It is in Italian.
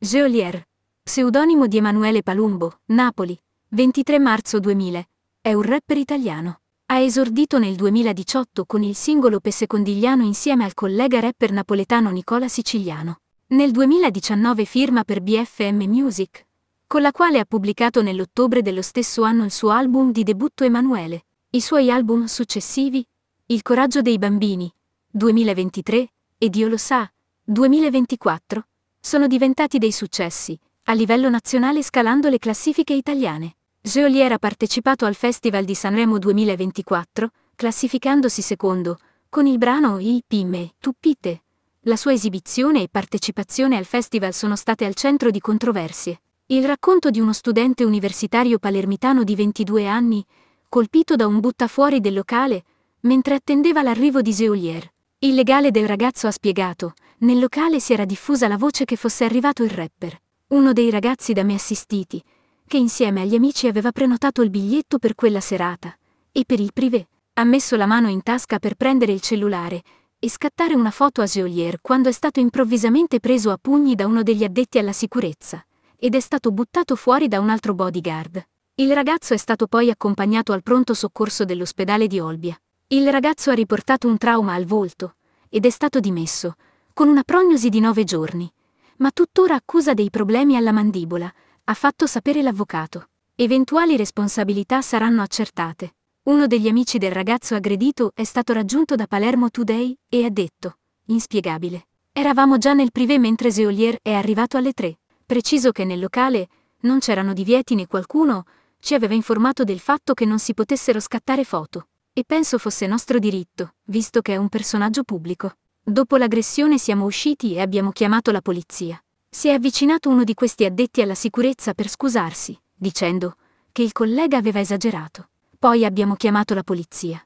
Geolier. Pseudonimo di Emanuele Palumbo, Napoli, 23 marzo 2000. È un rapper italiano. Ha esordito nel 2018 con il singolo Pessecondigliano insieme al collega rapper napoletano Nicola Siciliano. Nel 2019 firma per BFM Music, con la quale ha pubblicato nell'ottobre dello stesso anno il suo album di debutto Emanuele. I suoi album successivi, Il coraggio dei bambini, 2023, e Dio lo sa, 2024, sono diventati dei successi, a livello nazionale scalando le classifiche italiane. Geolier ha partecipato al Festival di Sanremo 2024, classificandosi secondo, con il brano Il Pime, Tuppite. La sua esibizione e partecipazione al festival sono state al centro di controversie. Il racconto di uno studente universitario palermitano di 22 anni, colpito da un buttafuori del locale, mentre attendeva l'arrivo di Geolier. Il legale del ragazzo ha spiegato, nel locale si era diffusa la voce che fosse arrivato il rapper, uno dei ragazzi da me assistiti, che insieme agli amici aveva prenotato il biglietto per quella serata, e per il privé. Ha messo la mano in tasca per prendere il cellulare e scattare una foto a Geolier quando è stato improvvisamente preso a pugni da uno degli addetti alla sicurezza ed è stato buttato fuori da un altro bodyguard. Il ragazzo è stato poi accompagnato al pronto soccorso dell'ospedale di Olbia. Il ragazzo ha riportato un trauma al volto ed è stato dimesso, con una prognosi di nove giorni, ma tuttora accusa dei problemi alla mandibola, ha fatto sapere l'avvocato. Eventuali responsabilità saranno accertate. Uno degli amici del ragazzo aggredito è stato raggiunto da Palermo Today e ha detto, inspiegabile. Eravamo già nel privé mentre Zeolier è arrivato alle tre. Preciso che nel locale non c'erano divieti né qualcuno ci aveva informato del fatto che non si potessero scattare foto. E penso fosse nostro diritto, visto che è un personaggio pubblico. Dopo l'aggressione siamo usciti e abbiamo chiamato la polizia. Si è avvicinato uno di questi addetti alla sicurezza per scusarsi, dicendo che il collega aveva esagerato. Poi abbiamo chiamato la polizia.